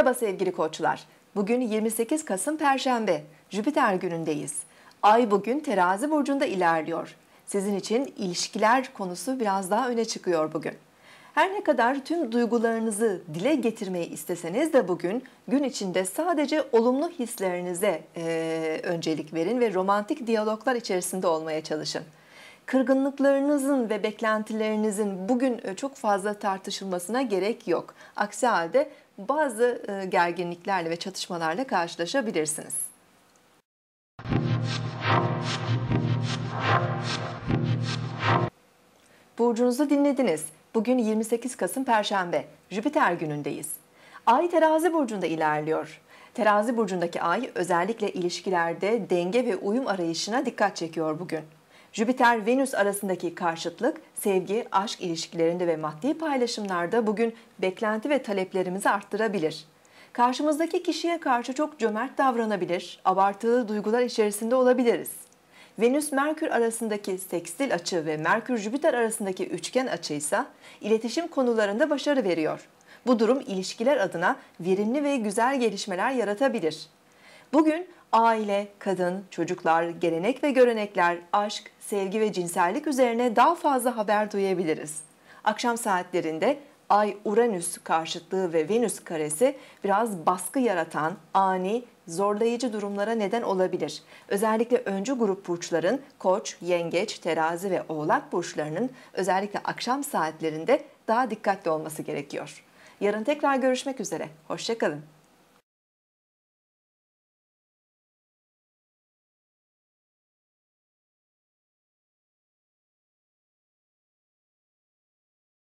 Merhaba sevgili koçlar. Bugün 28 Kasım Perşembe. Jüpiter günündeyiz. Ay bugün terazi burcunda ilerliyor. Sizin için ilişkiler konusu biraz daha öne çıkıyor bugün. Her ne kadar tüm duygularınızı dile getirmeyi isteseniz de bugün gün içinde sadece olumlu hislerinize e, öncelik verin ve romantik diyaloglar içerisinde olmaya çalışın kırgınlıklarınızın ve beklentilerinizin bugün e, çok fazla tartışılmasına gerek yok. Aksi halde bazı e, gerginliklerle ve çatışmalarla karşılaşabilirsiniz. Burcunuzu dinlediniz. Bugün 28 Kasım Perşembe, Jüpiter günündeyiz. Ay terazi burcunda ilerliyor. Terazi burcundaki ay özellikle ilişkilerde denge ve uyum arayışına dikkat çekiyor bugün. Jüpiter-Venüs arasındaki karşıtlık, sevgi, aşk ilişkilerinde ve maddi paylaşımlarda bugün beklenti ve taleplerimizi arttırabilir. Karşımızdaki kişiye karşı çok cömert davranabilir, abartılı duygular içerisinde olabiliriz. Venüs-Merkür arasındaki sekstil açı ve Merkür-Jüpiter arasındaki üçgen açı ise iletişim konularında başarı veriyor. Bu durum ilişkiler adına verimli ve güzel gelişmeler yaratabilir. Bugün aile, kadın, çocuklar, gelenek ve görenekler, aşk, sevgi ve cinsellik üzerine daha fazla haber duyabiliriz. Akşam saatlerinde Ay Uranüs karşıtlığı ve Venüs karesi biraz baskı yaratan, ani, zorlayıcı durumlara neden olabilir. Özellikle öncü grup burçların Koç, Yengeç, Terazi ve Oğlak burçlarının özellikle akşam saatlerinde daha dikkatli olması gerekiyor. Yarın tekrar görüşmek üzere. Hoşçakalın.